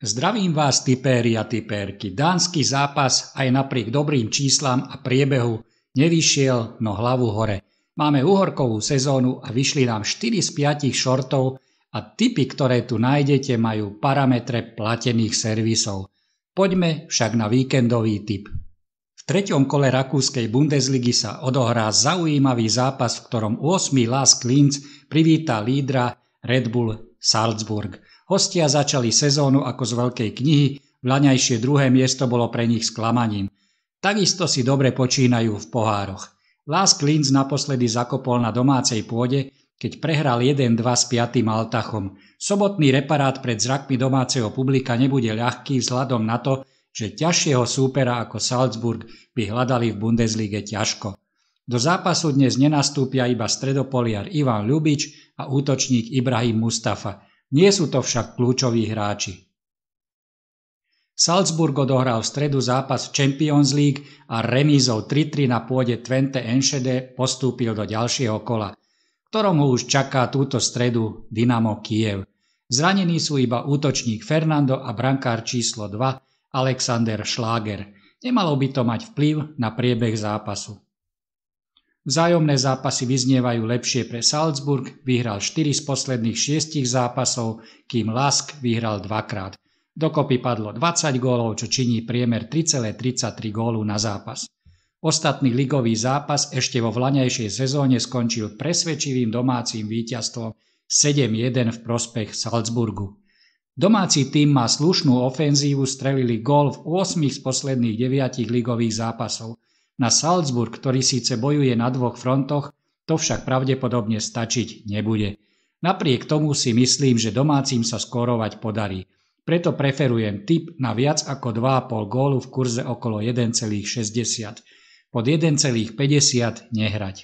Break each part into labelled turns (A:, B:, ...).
A: Zdravím vás, tipéri a tipérky. Dánsky zápas aj napriek dobrým číslam a priebehu nevyšiel, no hlavu hore. Máme uhorkovú sezónu a vyšli nám 4 z 5 šortov a typy, ktoré tu nájdete, majú parametre platených servisov. Poďme však na víkendový tip. V treťom kole rakúskej Bundesligy sa odohrá zaujímavý zápas, v ktorom 8. Las Klinz privíta lídra Red Bull Salzburg. Hostia začali sezónu ako z veľkej knihy, vlaňajšie druhé miesto bolo pre nich sklamaním. Takisto si dobre počínajú v pohároch. Lars Klinz naposledy zakopol na domácej pôde, keď prehral 1-2 s 5. Altachom. Sobotný reparát pred zrakmi domáceho publika nebude ľahký vzhľadom na to, že ťažšieho súpera ako Salzburg by hľadali v Bundeslige ťažko. Do zápasu dnes nenastúpia iba stredopoliar Ivan Ľubič a útočník Ibrahim Mustafa. Nie sú to však kľúčoví hráči. Salzburg odohral v stredu zápas v Champions League a remízou 3-3 na pôde Twente Enschede postúpil do ďalšieho kola, ktorom ho už čaká túto stredu Dynamo Kiev. Zranení sú iba útočník Fernando a brankár číslo 2 Alexander Schlager. Nemalo by to mať vplyv na priebeh zápasu. Vzájomné zápasy vyznievajú lepšie pre Salzburg, vyhral 4 z posledných 6 zápasov, kým Lask vyhral dvakrát. Dokopy padlo 20 gólov, čo činí priemer 3,33 gólu na zápas. Ostatný ligový zápas ešte vo vlaňajšej sezóne skončil presvedčivým domácim víťazstvom 7-1 v prospech Salzburgu. Domáci tým má slušnú ofenzívu, strelili gól v 8 z posledných 9 ligových zápasov – na Salzburg, ktorý síce bojuje na dvoch frontoch, to však pravdepodobne stačiť nebude. Napriek tomu si myslím, že domácim sa skórovať podarí. Preto preferujem typ na viac ako 2,5 gólu v kurze okolo 1,60. Pod 1,50 nehrať.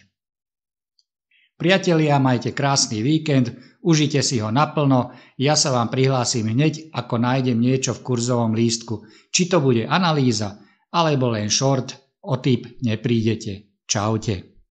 A: Priatelia, majte krásny víkend, užite si ho naplno, ja sa vám prihlásim hneď, ako nájdem niečo v kurzovom lístku. Či to bude analýza, alebo len short O typ neprídete. Čaute.